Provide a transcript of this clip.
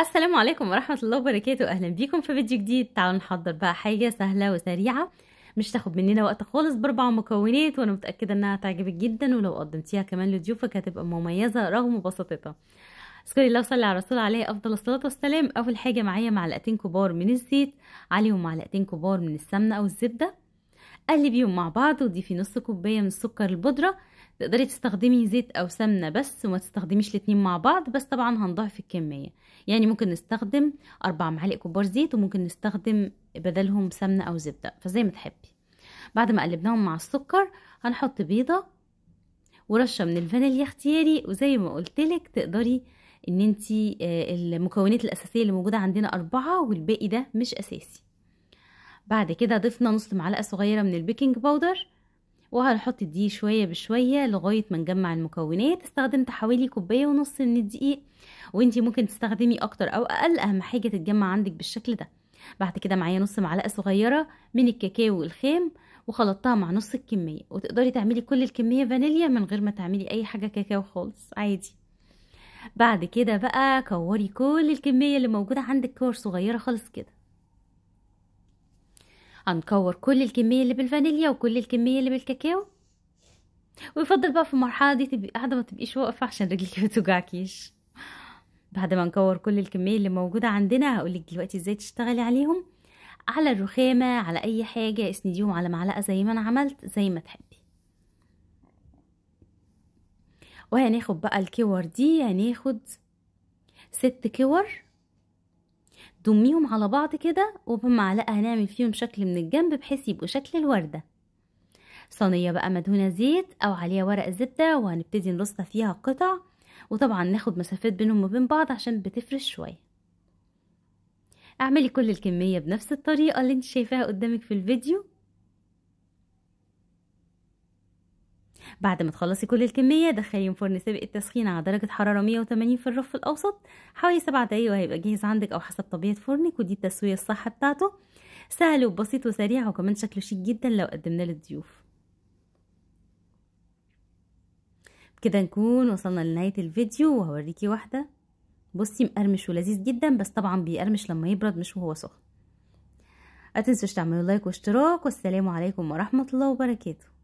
السلام عليكم ورحمة الله وبركاته أهلا بيكم في فيديو جديد تعالوا نحضر بقى حاجة سهلة وسريعة مش تاخد مننا وقت خالص بأربع مكونات وأنا متأكدة إنها هتعجبك جدا ولو قدمتيها كمان لضيوفك هتبقى مميزة رغم بساطتها اذكري الله وصلي على الرسول عليه أفضل الصلاة والسلام أول حاجة معايا معلقتين كبار من الزيت عليهم معلقتين كبار من السمنة أو الزبدة قلبيهم مع بعض وضيفي نص كوباية من السكر البودرة تقدري تستخدمي زيت او سمنه بس وما تستخدميش الاتنين مع بعض بس طبعا هنضاعف الكميه يعني ممكن نستخدم اربع معالق كبار زيت وممكن نستخدم بدلهم سمنه او زبده فزي ما تحبي بعد ما قلبناهم مع السكر هنحط بيضه ورشه من الفانيليا اختياري وزي ما قلتلك تقدري ان انتي آه، المكونات الاساسيه اللي موجوده عندنا اربعه والباقي ده مش اساسي بعد كده ضفنا نص معلقه صغيره من البيكنج باودر وهنحط الدقيق شوية بشوية لغاية ما نجمع المكونات استخدمت حوالي كوباية ونص من الدقيق وانتي ممكن تستخدمي اكتر او اقل اهم حاجة تتجمع عندك بالشكل ده بعد كده معايا نص معلقة صغيرة من الكاكاو الخام وخلطتها مع نص الكمية وتقدري تعملي كل الكمية فانيليا من غير ما تعملي اي حاجة كاكاو خالص عادي بعد كده بقى كوري كل الكمية اللي موجودة عندك كور صغيرة خالص كده هنكور كل الكمية اللي بالفانيليا وكل الكمية اللي بالكاكاو ويفضل بقى في المرحلة دي تبقي قاعدة ما تبقيش واقفة عشان رجلك ما توجعكيش بعد ما نكور كل الكمية اللي موجودة عندنا هقولك دلوقتي ازاي تشتغلي عليهم على الرخامة على اي حاجة اسنديهم على معلقة زي ما انا عملت زي ما تحبي وهناخد بقى الكور دي هناخد ست كور ضميهم على بعض كده وبمعلقة هنعمل فيهم شكل من الجنب بحيث يبقوا شكل الوردة صينية بقى مدهونة زيت أو عليها ورق زبدة وهنبتدي نرص فيها قطع وطبعا ناخد مسافات بينهم وبين بعض عشان بتفرش شوية اعملي كل الكمية بنفس الطريقة اللي انت شايفاها قدامك في الفيديو بعد ما تخلصي كل الكمية دخليهم فرن سابق التسخين على درجة حرارة 180 في الرف الأوسط حوالي 7 دقايق وهيبقى جاهز عندك أو حسب طبيعة فرنك ودي التسوية الصح بتاعته سهل وبسيط وسريع وكمان شكله شيك جدا لو قدمناه للضيوف كده نكون وصلنا لنهاية الفيديو وهوريكي واحدة بصي مقرمش ولذيذ جدا بس طبعا بيقرمش لما يبرد مش وهو سخن متنسوش تعملوا لايك واشتراك والسلام عليكم ورحمة الله وبركاته